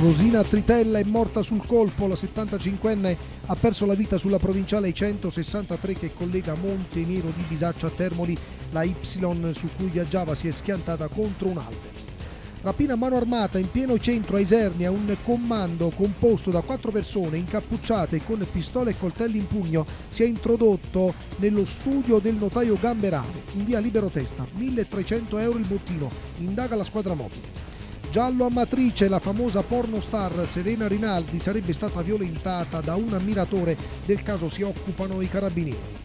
Rosina Tritella è morta sul colpo, la 75enne ha perso la vita sulla provinciale 163 che collega Montenero di Bisaccia a Termoli, la Y su cui viaggiava si è schiantata contro un albero. Rapina a mano armata in pieno centro a Isernia, un comando composto da quattro persone incappucciate con pistole e coltelli in pugno si è introdotto nello studio del notaio Gamberale, in via Libero Testa, 1300 euro il bottino, indaga la squadra mobile. Giallo a matrice, la famosa pornostar Serena Rinaldi sarebbe stata violentata da un ammiratore, del caso si occupano i carabinieri.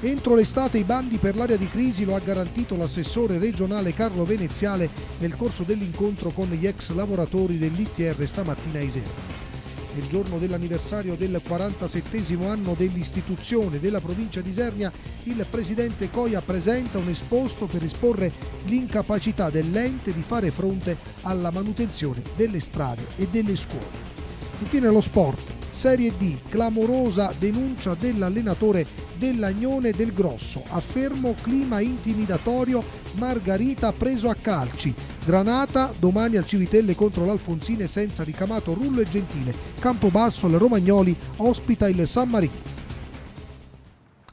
Entro l'estate i bandi per l'area di crisi lo ha garantito l'assessore regionale Carlo Veneziale nel corso dell'incontro con gli ex lavoratori dell'ITR stamattina a Isernia il giorno dell'anniversario del 47 anno dell'istituzione della provincia di Isernia, il presidente Coia presenta un esposto per esporre l'incapacità dell'ente di fare fronte alla manutenzione delle strade e delle scuole. Infine lo sport, Serie D, clamorosa denuncia dell'allenatore dell'Agnone del Grosso. affermo clima intimidatorio, Margarita preso a calci. Granata domani al Civitelle contro l'Alfonsine senza ricamato Rullo e Gentile. Campobasso al Romagnoli ospita il San Marino.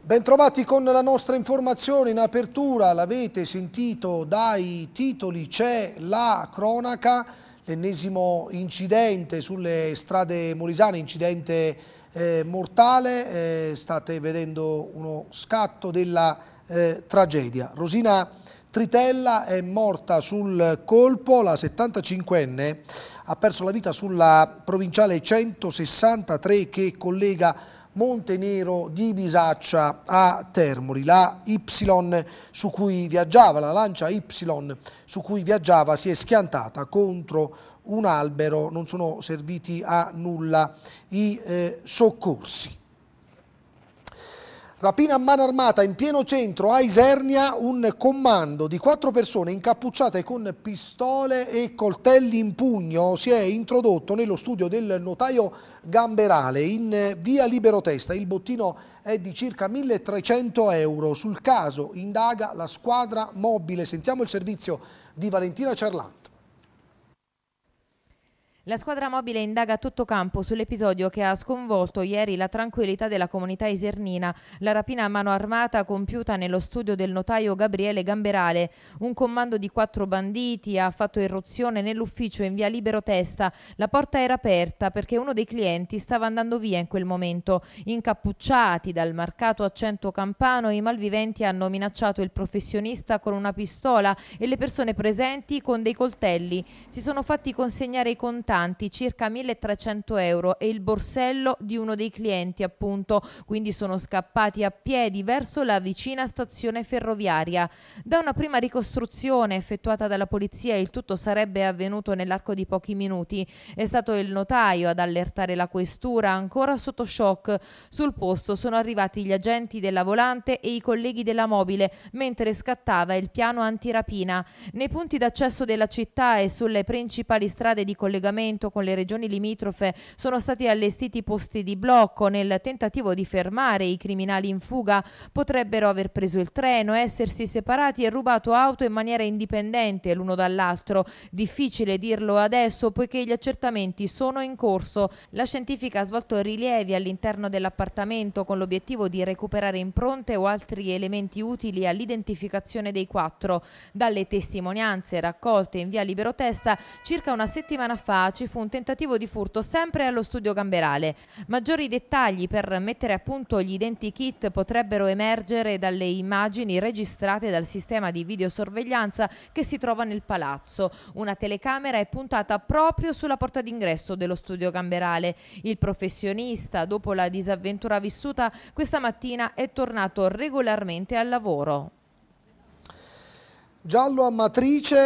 Bentrovati con la nostra informazione in apertura, l'avete sentito dai titoli, c'è la cronaca, l'ennesimo incidente sulle strade molisane, incidente eh, mortale, eh, state vedendo uno scatto della eh, tragedia. Rosina Tritella è morta sul colpo, la 75enne ha perso la vita sulla provinciale 163 che collega Montenero di Bisaccia a Termoli. La Y su cui viaggiava, la lancia Y su cui viaggiava si è schiantata contro un albero, non sono serviti a nulla i eh, soccorsi. Rapina a mano armata in pieno centro a Isernia, un comando di quattro persone incappucciate con pistole e coltelli in pugno si è introdotto nello studio del notaio Gamberale in eh, via Libero Testa. Il bottino è di circa 1300 euro. Sul caso indaga la squadra mobile. Sentiamo il servizio di Valentina Cerlanti. La squadra mobile indaga a tutto campo sull'episodio che ha sconvolto ieri la tranquillità della comunità isernina, la rapina a mano armata compiuta nello studio del notaio Gabriele Gamberale. Un comando di quattro banditi ha fatto irruzione nell'ufficio in via Libero Testa. La porta era aperta perché uno dei clienti stava andando via in quel momento. Incappucciati dal marcato accento campano, i malviventi hanno minacciato il professionista con una pistola e le persone presenti con dei coltelli. Si sono fatti consegnare i contatti contanti circa 1300 euro e il borsello di uno dei clienti appunto, quindi sono scappati a piedi verso la vicina stazione ferroviaria. Da una prima ricostruzione effettuata dalla polizia il tutto sarebbe avvenuto nell'arco di pochi minuti. È stato il notaio ad allertare la questura ancora sotto shock. Sul posto sono arrivati gli agenti della volante e i colleghi della mobile mentre scattava il piano antirapina. Nei punti d'accesso della città e sulle principali strade di collegamento collegamento con le regioni limitrofe sono stati allestiti posti di blocco nel tentativo di fermare i criminali in fuga. Potrebbero aver preso il treno, essersi separati e rubato auto in maniera indipendente l'uno dall'altro. Difficile dirlo adesso poiché gli accertamenti sono in corso. La scientifica ha svolto rilievi all'interno dell'appartamento con l'obiettivo di recuperare impronte o altri elementi utili all'identificazione dei quattro. Dalle testimonianze raccolte in via Libero Testa, circa una settimana fa città ci fu un tentativo di furto sempre allo studio Gamberale. Maggiori dettagli per mettere a punto gli identikit potrebbero emergere dalle immagini registrate dal sistema di videosorveglianza che si trova nel palazzo. Una telecamera è puntata proprio sulla porta d'ingresso dello studio Gamberale. Il professionista, dopo la disavventura vissuta, questa mattina è tornato regolarmente al lavoro. Giallo a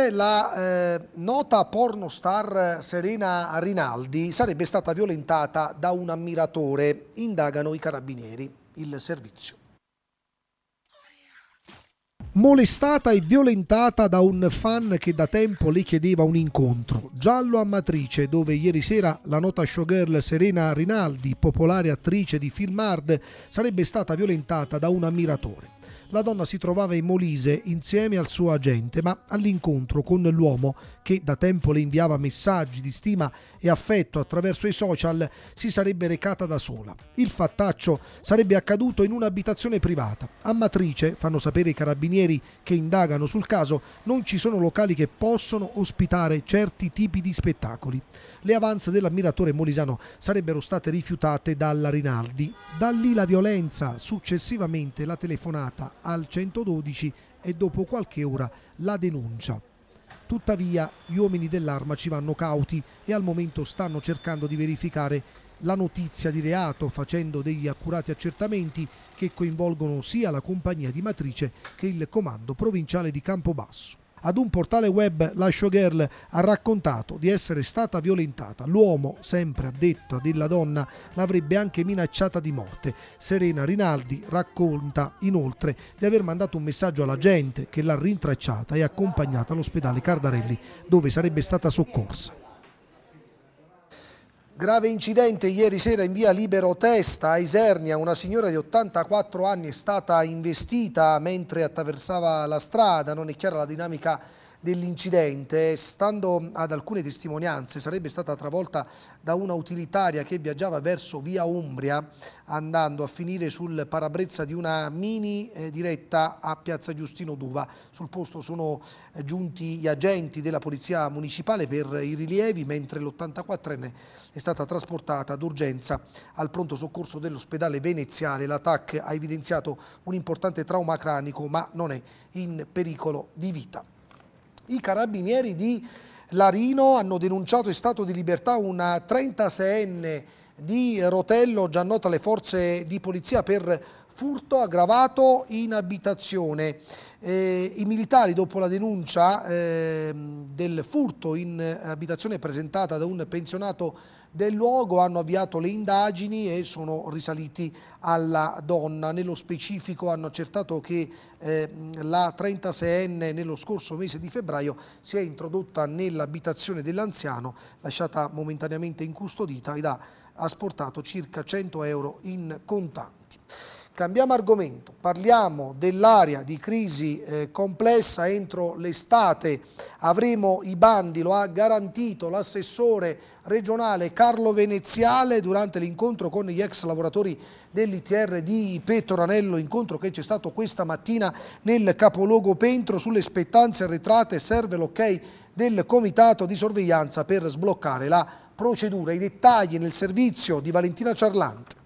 la eh, nota pornostar Serena Rinaldi sarebbe stata violentata da un ammiratore, indagano i carabinieri, il servizio. Molestata e violentata da un fan che da tempo le chiedeva un incontro. Giallo a dove ieri sera la nota showgirl Serena Rinaldi, popolare attrice di film hard, sarebbe stata violentata da un ammiratore la donna si trovava in Molise insieme al suo agente, ma all'incontro con l'uomo che da tempo le inviava messaggi di stima e affetto attraverso i social si sarebbe recata da sola. Il fattaccio sarebbe accaduto in un'abitazione privata. A Matrice, fanno sapere i carabinieri che indagano sul caso, non ci sono locali che possono ospitare certi tipi di spettacoli. Le avanze dell'ammiratore molisano sarebbero state rifiutate dalla Rinaldi. Da lì la violenza, successivamente la telefonata al 112 e dopo qualche ora la denuncia. Tuttavia gli uomini dell'arma ci vanno cauti e al momento stanno cercando di verificare la notizia di reato facendo degli accurati accertamenti che coinvolgono sia la compagnia di matrice che il comando provinciale di Campobasso. Ad un portale web la showgirl ha raccontato di essere stata violentata. L'uomo, sempre addetto a della donna, l'avrebbe anche minacciata di morte. Serena Rinaldi racconta inoltre di aver mandato un messaggio alla gente che l'ha rintracciata e accompagnata all'ospedale Cardarelli dove sarebbe stata soccorsa. Grave incidente ieri sera in via Libero Testa a Isernia. Una signora di 84 anni è stata investita mentre attraversava la strada. Non è chiara la dinamica dell'incidente, stando ad alcune testimonianze, sarebbe stata travolta da una utilitaria che viaggiava verso via Umbria, andando a finire sul parabrezza di una mini eh, diretta a Piazza Giustino Duva. Sul posto sono eh, giunti gli agenti della Polizia Municipale per i rilievi, mentre l'84enne è stata trasportata d'urgenza al pronto soccorso dell'ospedale veneziale. L'attacco ha evidenziato un importante trauma cranico, ma non è in pericolo di vita. I carabinieri di Larino hanno denunciato in stato di libertà una 36enne di Rotello, già nota alle forze di polizia per furto aggravato in abitazione. Eh, I militari, dopo la denuncia eh, del furto in abitazione presentata da un pensionato del luogo hanno avviato le indagini e sono risaliti alla donna. Nello specifico hanno accertato che eh, la 36enne nello scorso mese di febbraio si è introdotta nell'abitazione dell'anziano, lasciata momentaneamente incustodita ed ha asportato circa 100 euro in contanti. Cambiamo argomento, parliamo dell'area di crisi eh, complessa entro l'estate, avremo i bandi, lo ha garantito l'assessore regionale Carlo Veneziale durante l'incontro con gli ex lavoratori dell'ITR di Pettoranello, incontro che c'è stato questa mattina nel capoluogo Pentro sulle spettanze arretrate, serve l'ok del comitato di sorveglianza per sbloccare la procedura, i dettagli nel servizio di Valentina Ciarlante.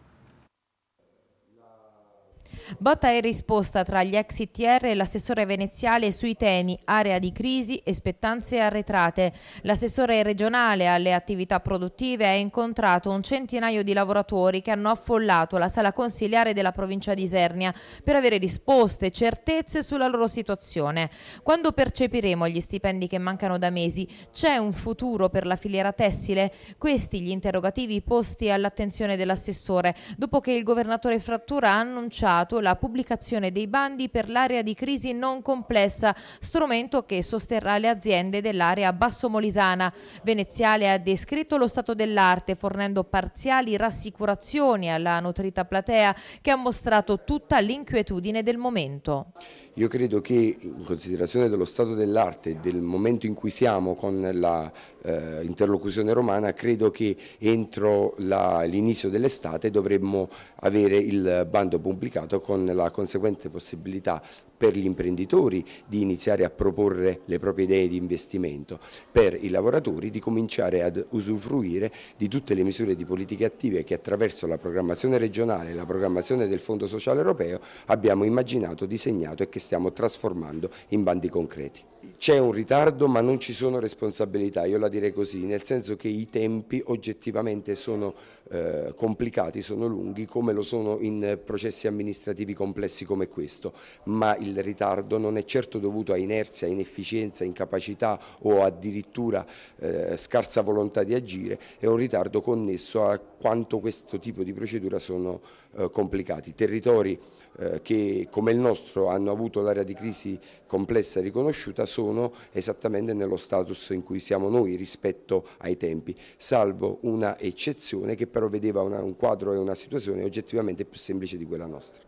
Botta e risposta tra gli ex ITR e l'assessore veneziale sui temi area di crisi e spettanze arretrate. L'assessore regionale alle attività produttive ha incontrato un centinaio di lavoratori che hanno affollato la sala consiliare della provincia di Isernia per avere risposte e certezze sulla loro situazione. Quando percepiremo gli stipendi che mancano da mesi, c'è un futuro per la filiera tessile? Questi gli interrogativi posti all'attenzione dell'assessore dopo che il governatore Frattura ha annunciato avviato la pubblicazione dei bandi per l'area di crisi non complessa, strumento che sosterrà le aziende dell'area basso-molisana. Veneziale ha descritto lo stato dell'arte fornendo parziali rassicurazioni alla nutrita platea che ha mostrato tutta l'inquietudine del momento. Io credo che in considerazione dello stato dell'arte e del momento in cui siamo con l'interlocuzione eh, romana, credo che entro l'inizio dell'estate dovremmo avere il bando pubblicato con la conseguente possibilità per gli imprenditori di iniziare a proporre le proprie idee di investimento, per i lavoratori di cominciare ad usufruire di tutte le misure di politiche attive che attraverso la programmazione regionale e la programmazione del Fondo Sociale Europeo abbiamo immaginato, disegnato e che stiamo trasformando in bandi concreti. C'è un ritardo ma non ci sono responsabilità, io la direi così, nel senso che i tempi oggettivamente sono eh, complicati, sono lunghi come lo sono in processi amministrativi complessi come questo, ma il ritardo non è certo dovuto a inerzia, inefficienza, incapacità o addirittura eh, scarsa volontà di agire, è un ritardo connesso a quanto questo tipo di procedura sono eh, complicati. Territori eh, che come il nostro hanno avuto l'area di crisi complessa riconosciuta sono esattamente nello status in cui siamo noi rispetto ai tempi, salvo una eccezione che però vedeva una, un quadro e una situazione oggettivamente più semplice di quella nostra.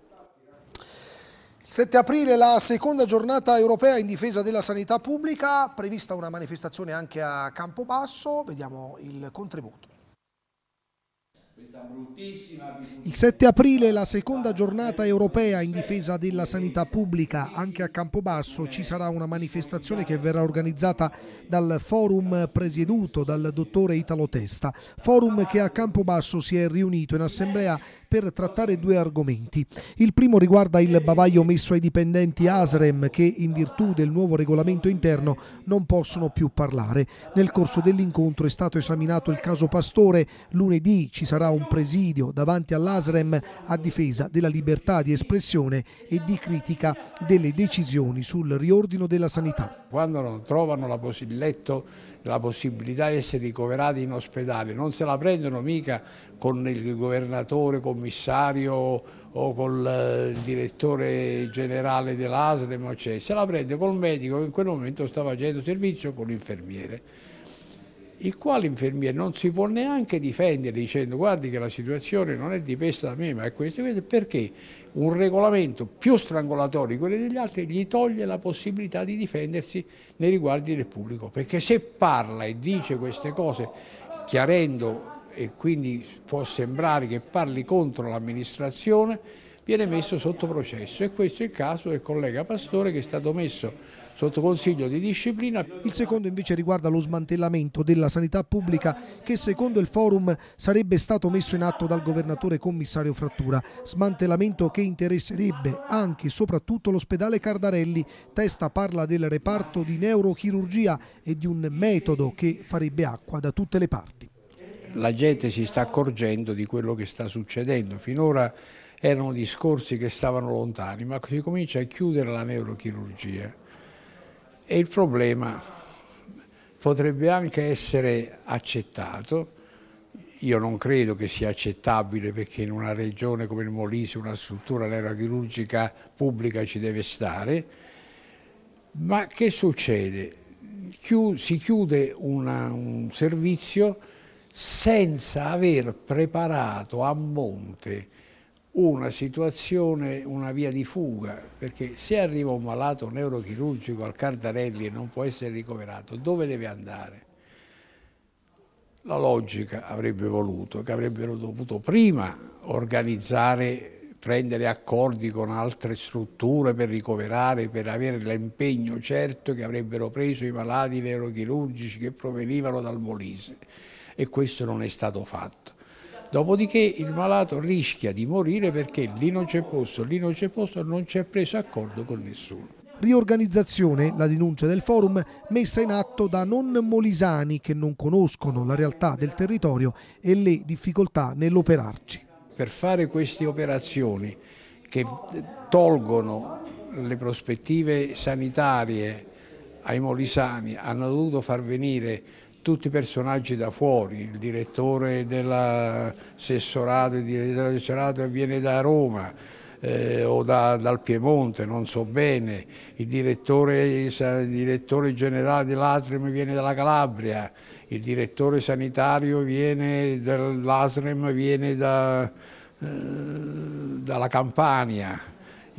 7 aprile la seconda giornata europea in difesa della sanità pubblica, prevista una manifestazione anche a Campobasso, vediamo il contributo. Il 7 aprile la seconda ah, giornata europea in difesa della sanità pubblica. Anche a Campobasso ci eh. sarà una manifestazione che verrà organizzata dal forum presieduto dal dottore Italo Testa. Forum che a Campobasso si è riunito in assemblea per trattare due argomenti. Il primo riguarda il bavaglio messo ai dipendenti ASREM che in virtù del nuovo regolamento interno non possono più parlare. Nel corso dell'incontro è stato esaminato il caso Pastore. Lunedì ci sarà sarà un presidio davanti all'ASREM a difesa della libertà di espressione e di critica delle decisioni sul riordino della sanità. Quando non trovano la il letto, la possibilità di essere ricoverati in ospedale, non se la prendono mica con il governatore, commissario o col eh, direttore generale dell'ASREM, cioè, se la prende col medico che in quel momento sta facendo servizio con l'infermiere il quale infermiere non si può neanche difendere dicendo guardi che la situazione non è dipesa da me ma è questo perché un regolamento più strangolatorio di quello degli altri gli toglie la possibilità di difendersi nei riguardi del pubblico perché se parla e dice queste cose chiarendo e quindi può sembrare che parli contro l'amministrazione viene messo sotto processo e questo è il caso del collega Pastore che è stato messo sotto consiglio di disciplina. Il secondo invece riguarda lo smantellamento della sanità pubblica che secondo il forum sarebbe stato messo in atto dal governatore commissario Frattura, smantellamento che interesserebbe anche e soprattutto l'ospedale Cardarelli. Testa parla del reparto di neurochirurgia e di un metodo che farebbe acqua da tutte le parti. La gente si sta accorgendo di quello che sta succedendo. Finora erano discorsi che stavano lontani, ma si comincia a chiudere la neurochirurgia e il problema potrebbe anche essere accettato, io non credo che sia accettabile perché in una regione come il Molise una struttura neurochirurgica pubblica ci deve stare, ma che succede? si chiude una, un servizio senza aver preparato a monte una situazione, una via di fuga, perché se arriva un malato neurochirurgico al Cardarelli e non può essere ricoverato, dove deve andare? La logica avrebbe voluto che avrebbero dovuto prima organizzare, prendere accordi con altre strutture per ricoverare, per avere l'impegno certo che avrebbero preso i malati neurochirurgici che provenivano dal Molise e questo non è stato fatto. Dopodiché il malato rischia di morire perché lì non c'è posto, lì non c'è posto, non c'è preso accordo con nessuno. Riorganizzazione, la denuncia del forum, messa in atto da non molisani che non conoscono la realtà del territorio e le difficoltà nell'operarci. Per fare queste operazioni che tolgono le prospettive sanitarie ai molisani, hanno dovuto far venire tutti personaggi da fuori, il direttore dell'assessorato, il direttore dell'assessorato viene da Roma, eh, o da, dal Piemonte, non so bene, il direttore, il direttore generale dell'ASREM viene dalla Calabria, il direttore sanitario dell'ASREM viene da, eh, dalla Campania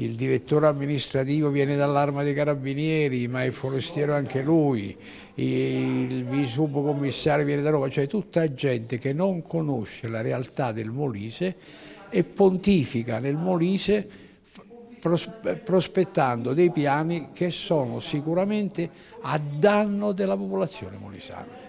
il direttore amministrativo viene dall'arma dei carabinieri, ma è forestiero anche lui, il subcommissario viene da Roma, cioè tutta gente che non conosce la realtà del Molise e pontifica nel Molise prospettando dei piani che sono sicuramente a danno della popolazione molisana.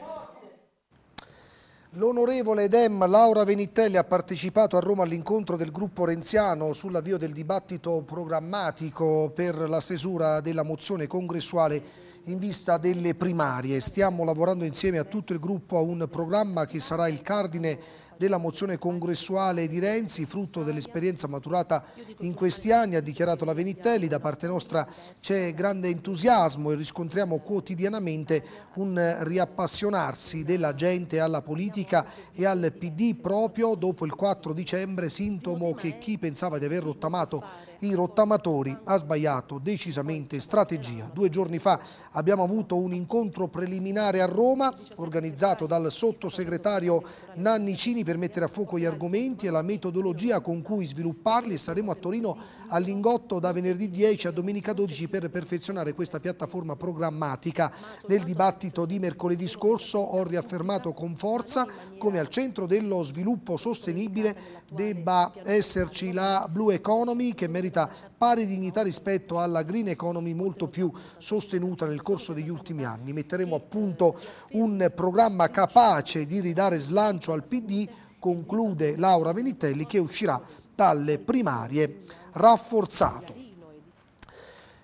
L'onorevole Edem Laura Venitelli ha partecipato a Roma all'incontro del gruppo renziano sull'avvio del dibattito programmatico per la stesura della mozione congressuale in vista delle primarie. Stiamo lavorando insieme a tutto il gruppo a un programma che sarà il cardine della mozione congressuale di Renzi, frutto dell'esperienza maturata in questi anni, ha dichiarato la Venitelli. Da parte nostra c'è grande entusiasmo e riscontriamo quotidianamente un riappassionarsi della gente alla politica e al PD proprio dopo il 4 dicembre, sintomo che chi pensava di aver rottamato i rottamatori ha sbagliato decisamente strategia. Due giorni fa abbiamo avuto un incontro preliminare a Roma organizzato dal sottosegretario Nannicini per mettere a fuoco gli argomenti e la metodologia con cui svilupparli e saremo a Torino all'Ingotto da venerdì 10 a domenica 12 per perfezionare questa piattaforma programmatica. Nel dibattito di mercoledì scorso ho riaffermato con forza come al centro dello sviluppo sostenibile debba esserci la Blue Economy che merita pari dignità rispetto alla Green Economy molto più sostenuta nel corso degli ultimi anni. Metteremo a punto un programma capace di ridare slancio al PD conclude Laura Venitelli che uscirà dalle primarie rafforzato.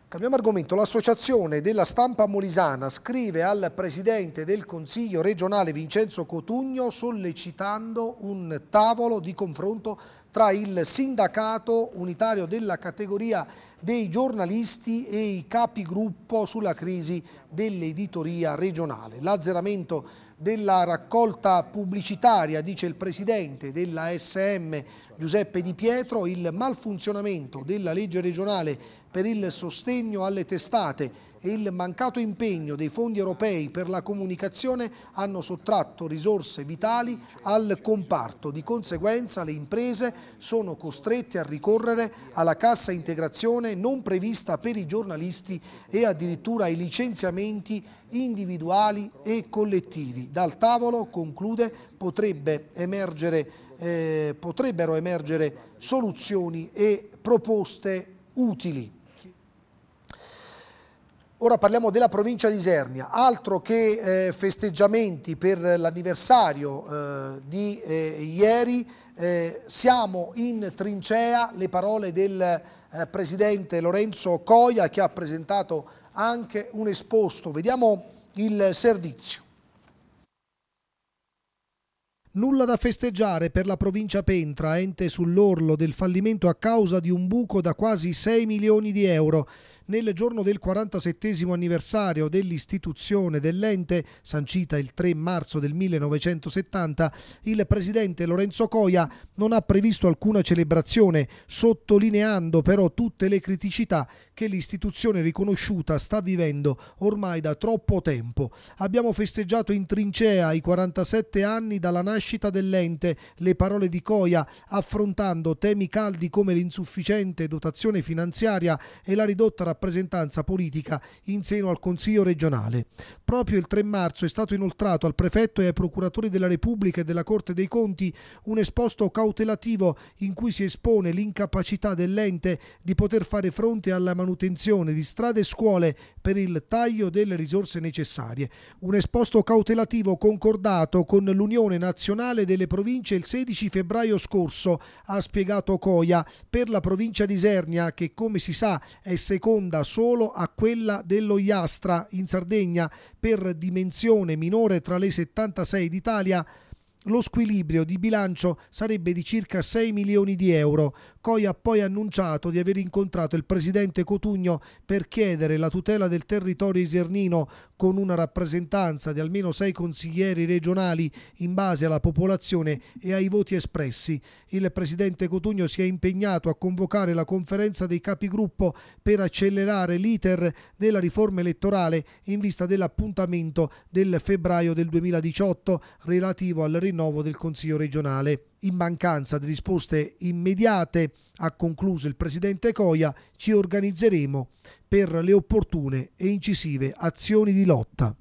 Cambiamo argomento. L'associazione della stampa molisana scrive al presidente del Consiglio regionale Vincenzo Cotugno sollecitando un tavolo di confronto tra il sindacato unitario della categoria dei giornalisti e i capigruppo sulla crisi dell'editoria regionale. L'azzeramento della raccolta pubblicitaria, dice il presidente della SM Giuseppe Di Pietro, il malfunzionamento della legge regionale per il sostegno alle testate e il mancato impegno dei fondi europei per la comunicazione hanno sottratto risorse vitali al comparto. Di conseguenza le imprese sono costrette a ricorrere alla cassa integrazione non prevista per i giornalisti e addirittura ai licenziamenti individuali e collettivi. Dal tavolo, conclude, potrebbe emergere, eh, potrebbero emergere soluzioni e proposte utili. Ora parliamo della provincia di Isernia, altro che eh, festeggiamenti per l'anniversario eh, di eh, ieri, eh, siamo in trincea, le parole del eh, presidente Lorenzo Coia che ha presentato anche un esposto. Vediamo il servizio. Nulla da festeggiare per la provincia Pentra, ente sull'orlo del fallimento a causa di un buco da quasi 6 milioni di euro nel giorno del 47 anniversario dell'istituzione dell'ente, sancita il 3 marzo del 1970, il presidente Lorenzo Coia non ha previsto alcuna celebrazione, sottolineando però tutte le criticità che l'istituzione riconosciuta sta vivendo ormai da troppo tempo. Abbiamo festeggiato in trincea i 47 anni dalla nascita dell'ente, le parole di Coia, affrontando temi caldi come l'insufficiente dotazione finanziaria e la ridotta rappresentazione rappresentanza politica in seno al Consiglio regionale. Proprio il 3 marzo è stato inoltrato al prefetto e ai procuratori della Repubblica e della Corte dei Conti un esposto cautelativo in cui si espone l'incapacità dell'ente di poter fare fronte alla manutenzione di strade e scuole per il taglio delle risorse necessarie. Un esposto cautelativo concordato con l'Unione Nazionale delle Province il 16 febbraio scorso, ha spiegato Coia, per la provincia di Isernia che come si sa è seconda sponda solo a quella dello Iastra in Sardegna per dimensione minore tra le 76 d'Italia, lo squilibrio di bilancio sarebbe di circa 6 milioni di euro, Raccoi ha poi annunciato di aver incontrato il presidente Cotugno per chiedere la tutela del territorio isernino con una rappresentanza di almeno sei consiglieri regionali in base alla popolazione e ai voti espressi. Il presidente Cotugno si è impegnato a convocare la conferenza dei capigruppo per accelerare l'iter della riforma elettorale in vista dell'appuntamento del febbraio del 2018 relativo al rinnovo del Consiglio regionale. In mancanza di risposte immediate, ha concluso il presidente Coia, ci organizzeremo per le opportune e incisive azioni di lotta.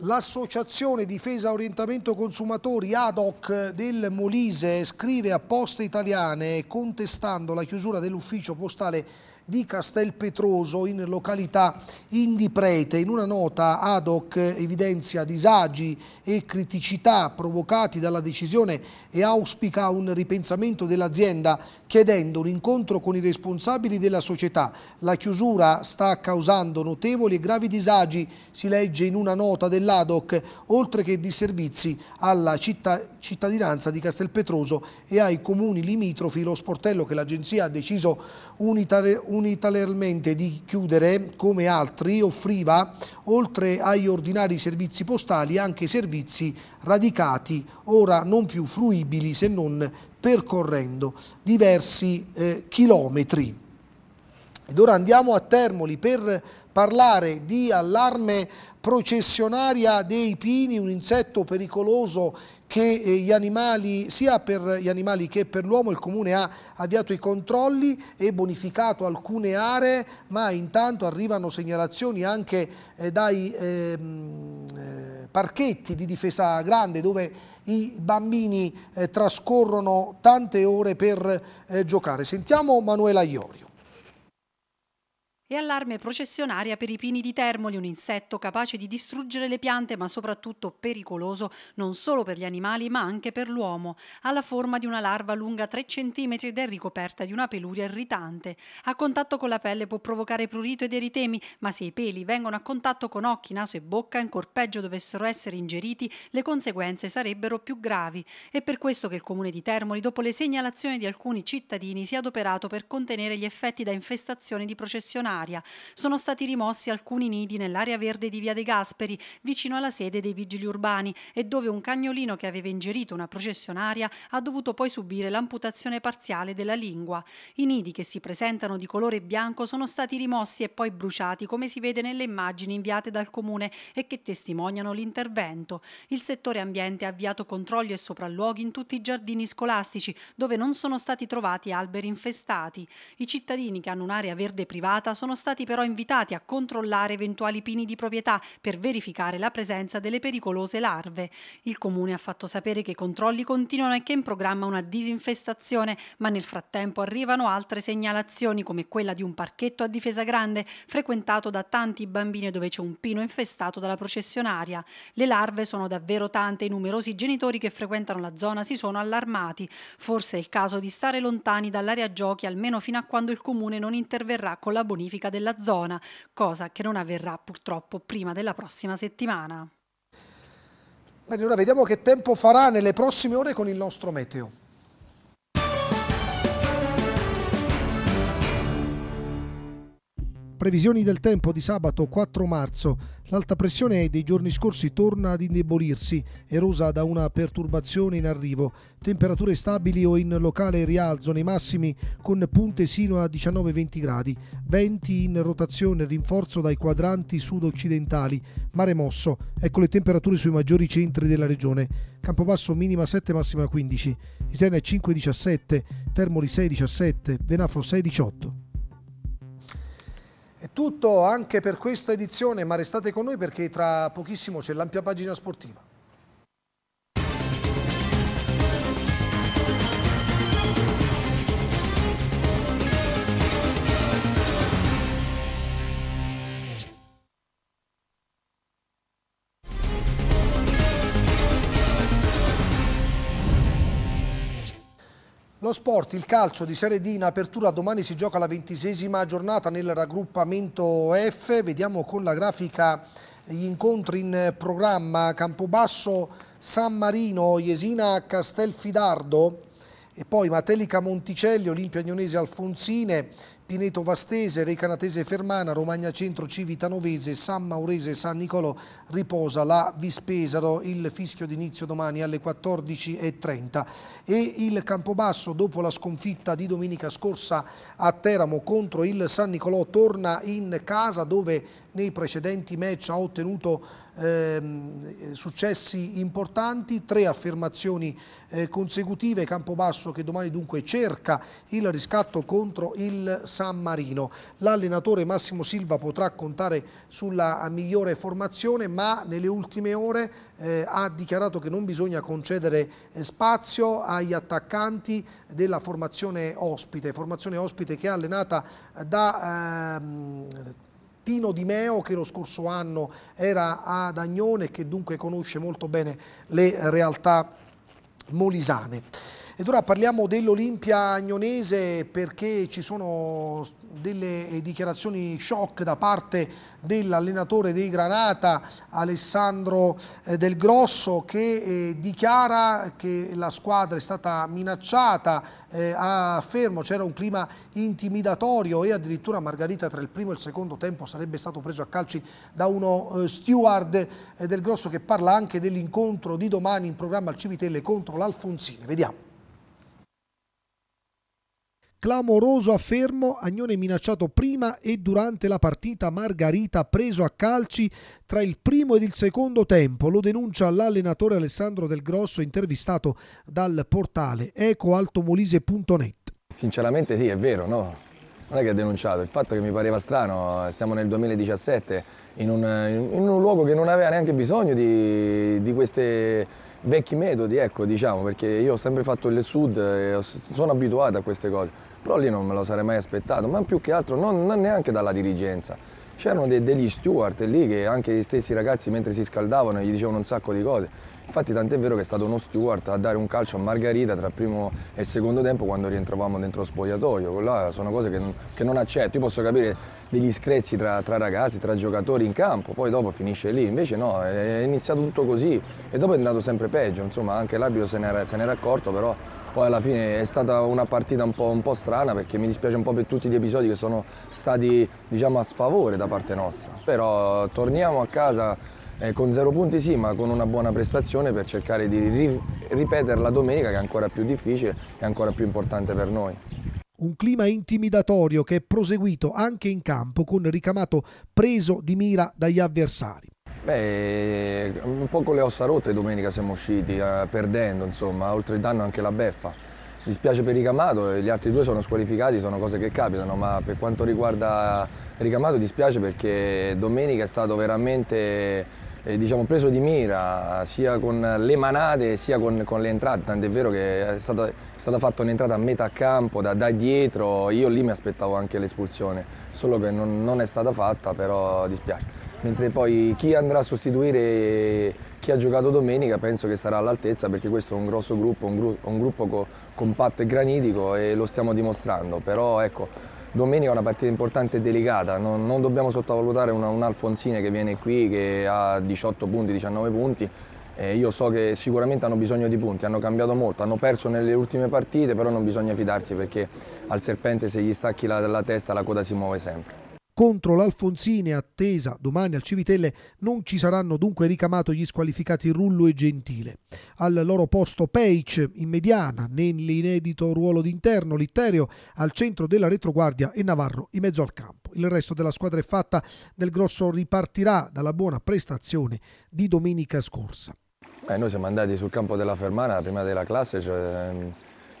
L'associazione Difesa Orientamento Consumatori ADOC del Molise scrive a Poste Italiane contestando la chiusura dell'ufficio postale di Castelpetroso in località Indiprete. In una nota ad hoc evidenzia disagi e criticità provocati dalla decisione e auspica un ripensamento dell'azienda chiedendo un incontro con i responsabili della società. La chiusura sta causando notevoli e gravi disagi, si legge in una nota dell'ADOC, oltre che di servizi alla città, cittadinanza di Castelpetroso e ai comuni limitrofi. Lo sportello che l'agenzia ha deciso unitariamente unilateralmente di chiudere, come altri, offriva, oltre agli ordinari servizi postali, anche servizi radicati, ora non più fruibili se non percorrendo diversi eh, chilometri. Ed ora andiamo a Termoli per parlare di allarme processionaria dei pini, un insetto pericoloso che eh, gli animali, sia per gli animali che per l'uomo, il Comune ha avviato i controlli e bonificato alcune aree, ma intanto arrivano segnalazioni anche eh, dai ehm, eh, parchetti di difesa grande dove i bambini trascorrono tante ore per giocare. Sentiamo Manuela Iorio e allarme processionaria per i pini di Termoli, un insetto capace di distruggere le piante ma soprattutto pericoloso non solo per gli animali ma anche per l'uomo. Ha la forma di una larva lunga 3 cm ed è ricoperta di una peluria irritante. A contatto con la pelle può provocare prurito ed eritemi, ma se i peli vengono a contatto con occhi, naso e bocca, in corpeggio dovessero essere ingeriti, le conseguenze sarebbero più gravi. È per questo che il comune di Termoli, dopo le segnalazioni di alcuni cittadini, si è adoperato per contenere gli effetti da infestazioni di processionaria veterinaria. Sono stati rimossi alcuni nidi nell'area verde di Via De Gasperi, vicino alla sede dei vigili urbani e dove un cagnolino che aveva ingerito una processionaria ha dovuto poi subire l'amputazione parziale della lingua. I nidi che si presentano di colore bianco sono stati rimossi e poi bruciati, come si vede nelle immagini inviate dal comune e che testimoniano l'intervento. Il settore ambiente ha avviato controlli e sopralluoghi in tutti i giardini scolastici, dove non sono stati trovati alberi infestati. I cittadini che hanno un'area verde privata sono sono stati però invitati a controllare eventuali pini di proprietà per verificare la presenza delle pericolose larve. Il comune ha fatto sapere che i controlli continuano e che è in programma una disinfestazione, ma nel frattempo arrivano altre segnalazioni come quella di un parchetto a difesa grande frequentato da tanti bambini dove c'è un pino infestato dalla processionaria. Le larve sono davvero tante e numerosi genitori che frequentano la zona si sono allarmati. Forse è il caso di stare lontani dall'area giochi almeno fino a quando il comune non interverrà con la bonifica specifica della zona, cosa che non avverrà purtroppo prima della prossima settimana. Bene, ora vediamo che tempo farà nelle prossime ore con il nostro meteo. Previsioni del tempo di sabato 4 marzo. L'alta pressione dei giorni scorsi torna ad indebolirsi, erosa da una perturbazione in arrivo. Temperature stabili o in locale rialzo nei massimi con punte sino a 19-20 gradi. Venti in rotazione, e rinforzo dai quadranti sud-occidentali. Mare mosso. Ecco le temperature sui maggiori centri della regione. Campobasso minima 7, massima 15. Isena 5-17, Termoli 6-17, Venafro 6-18. È tutto anche per questa edizione, ma restate con noi perché tra pochissimo c'è l'ampia pagina sportiva. Lo sport, il calcio di Serie D in apertura, domani si gioca la ventisesima giornata nel raggruppamento F, vediamo con la grafica gli incontri in programma Campobasso, San Marino, Iesina, Castelfidardo e poi Matelica Monticelli, Olimpia Agnonese Alfonsine, Pineto Vastese, Recanatese Fermana, Romagna Centro Civitanovese, San Maurese e San Nicolò riposa la Vispesaro, il fischio d'inizio domani alle 14.30 e il Campobasso dopo la sconfitta di domenica scorsa a Teramo contro il San Nicolò torna in casa dove nei precedenti match ha ottenuto ehm, successi importanti, tre affermazioni eh, consecutive, Campobasso che domani dunque cerca il riscatto contro il San Marino. L'allenatore Massimo Silva potrà contare sulla migliore formazione ma nelle ultime ore eh, ha dichiarato che non bisogna concedere eh, spazio agli attaccanti della formazione ospite, formazione ospite che è allenata da ehm, Pino Di Meo che lo scorso anno era ad Agnone e che dunque conosce molto bene le realtà molisane. Ed ora parliamo dell'Olimpia agnonese perché ci sono delle eh, dichiarazioni shock da parte dell'allenatore dei Granata Alessandro eh, Del Grosso che eh, dichiara che la squadra è stata minacciata a fermo, c'era un clima intimidatorio e addirittura Margarita tra il primo e il secondo tempo sarebbe stato preso a calci da uno steward Del Grosso che parla anche dell'incontro di domani in programma al Civitelle contro l'Alfonsini. Vediamo. Clamoroso affermo, Agnone minacciato prima e durante la partita, Margarita preso a calci tra il primo ed il secondo tempo, lo denuncia l'allenatore Alessandro Del Grosso intervistato dal portale ecoaltomolise.net. Sinceramente sì, è vero, no? non è che ha denunciato, il fatto che mi pareva strano, siamo nel 2017 in un, in un luogo che non aveva neanche bisogno di, di queste vecchi metodi, ecco, diciamo, perché io ho sempre fatto il sud e sono abituato a queste cose, però lì non me lo sarei mai aspettato, ma più che altro non, non neanche dalla dirigenza. C'erano degli steward lì che anche gli stessi ragazzi mentre si scaldavano gli dicevano un sacco di cose Infatti tant'è vero che è stato uno steward a dare un calcio a Margherita tra primo e secondo tempo quando rientravamo dentro lo spogliatoio. Quella sono cose che, che non accetto. Io posso capire degli screzzi tra, tra, ragazzi, tra giocatori in campo, poi dopo finisce lì. Invece no, è iniziato tutto così e dopo è andato sempre peggio. Insomma, anche l'arbitro se n'era, se n'era accorto, però poi alla fine è stata una partita un po', un po', strana perché mi dispiace un po' per tutti gli episodi che sono stati diciamo, a sfavore da parte nostra. Però torniamo a casa eh, con zero punti sì, ma con una buona prestazione per cercare di ri- ripeterla domenica, che è ancora più difficile e ancora più importante per noi. Un clima intimidatorio che è proseguito anche in campo con ricamato preso di mira dagli avversari. Beh, un po' con le ossa rotte domenica siamo usciti, eh, perdendo insomma, oltre il danno anche la beffa. dispiace per Ricamato, eh, gli altri due sono squalificati, sono cose che capitano, ma per quanto riguarda Ricamato dispiace perché domenica è stato veramente eh, diciamo, preso di mira sia con le manate sia con, con le entrate, tant'è vero che è stata, è stata fatta un'entrata a metà campo, da, da, dietro, io lì mi aspettavo anche l'espulsione, solo che non, non è stata fatta, però dispiace. Mentre poi chi andrà a sostituire chi ha giocato domenica penso che sarà all'altezza perché questo è un grosso gruppo, un, gru un gruppo co compatto e granitico e lo stiamo dimostrando, però ecco domenica è una partita importante e delicata, non, non dobbiamo sottovalutare una, un Alfonsine che viene qui che ha 18 punti, 19 punti, eh, io so che sicuramente hanno bisogno di punti, hanno cambiato molto, hanno perso nelle ultime partite, però non bisogna fidarsi perché al serpente se gli stacchi la, la testa la coda si muove sempre. Contro l'Alfonsine attesa domani al Civitelle non ci saranno dunque ricamato gli squalificati Rullo e Gentile. Al loro posto Peic in mediana, nell'inedito ruolo d'interno Litterio al centro della retroguardia e Navarro in mezzo al campo. Il resto della squadra è fatta del grosso ripartirà dalla buona prestazione di domenica scorsa. Eh, noi siamo andati sul campo della Fermana, prima della classe, cioè, ehm,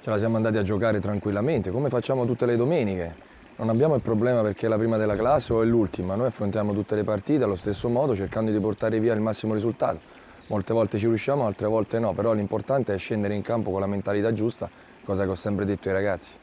ce la siamo andati a giocare tranquillamente, come facciamo tutte le domeniche non abbiamo il problema perché è la prima della classe o è l'ultima, noi affrontiamo tutte le partite allo stesso modo cercando di portare via il massimo risultato. Molte volte ci riusciamo, altre volte no, però l'importante è scendere in campo con la mentalità giusta, cosa che ho sempre detto ai ragazzi.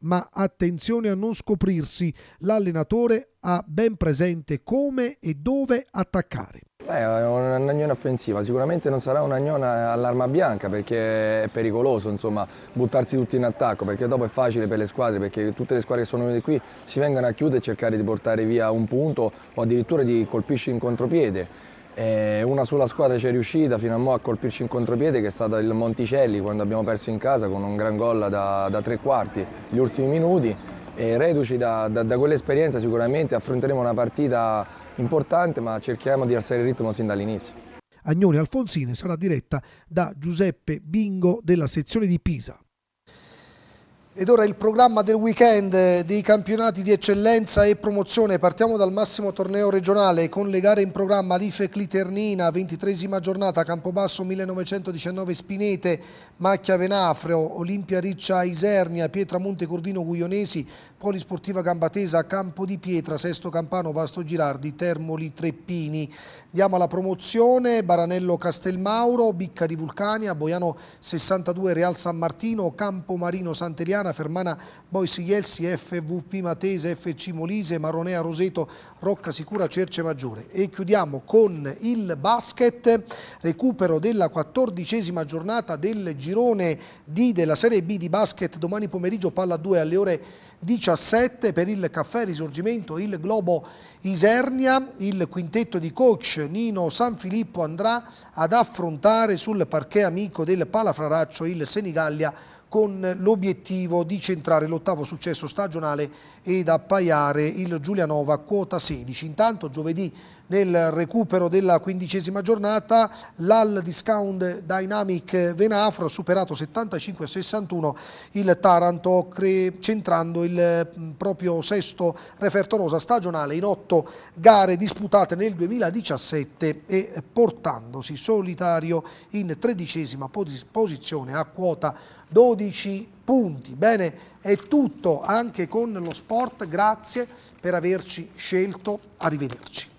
Ma attenzione a non scoprirsi, l'allenatore ha ben presente come e dove attaccare. Beh, è un'agnona offensiva, sicuramente non sarà un'agnona all'arma bianca perché è pericoloso insomma, buttarsi tutti in attacco perché dopo è facile per le squadre perché tutte le squadre che sono venute qui si vengono a chiudere e cercare di portare via un punto o addirittura di colpirci in contropiede. Eh, una sola squadra ci è riuscita fino a mo a colpirci in contropiede che è stata il Monticelli quando abbiamo perso in casa con un gran gol da, da tre quarti gli ultimi minuti e reduci da, da, da quell'esperienza sicuramente affronteremo una partita importante, ma cerchiamo di alzare il ritmo sin dall'inizio. Agnone Alfonsine sarà diretta da Giuseppe Bingo della sezione di Pisa. Ed ora il programma del weekend dei campionati di eccellenza e promozione. Partiamo dal massimo torneo regionale con le gare in programma Rife Cliternina, 23 giornata, Campobasso 1919 Spinete, Macchia Venafreo, Olimpia Riccia Isernia, Pietra Monte Corvino Guglionesi, Polisportiva Gambatesa, Campo di Pietra, Sesto Campano, Vasto Girardi, Termoli Treppini. Diamo alla promozione Baranello Castelmauro, Bicca di Vulcania, Boiano 62 Real San Martino, Campo Marino Santeriano, Fermana, Fermana Boisi Ghelsi, FVP Matese, FC Molise, Maronea Roseto, Rocca Sicura, Cerce Maggiore. E chiudiamo con il basket, recupero della quattordicesima giornata del girone D della Serie B di basket domani pomeriggio palla 2 alle ore 17 per il Caffè Risorgimento, il Globo Isernia, il quintetto di coach Nino Sanfilippo andrà ad affrontare sul parquet amico del Palafraraccio il Senigallia con l'obiettivo di centrare l'ottavo successo stagionale ed appaiare il Giulianova quota 16. Intanto giovedì nel recupero della quindicesima giornata l'Al Discount Dynamic Venafro ha superato 75-61 il Taranto centrando il mm, proprio sesto referto rosa stagionale in otto gare disputate nel 2017 e portandosi solitario in tredicesima posizione a quota 12 punti. Bene, è tutto anche con lo sport, grazie per averci scelto, arrivederci.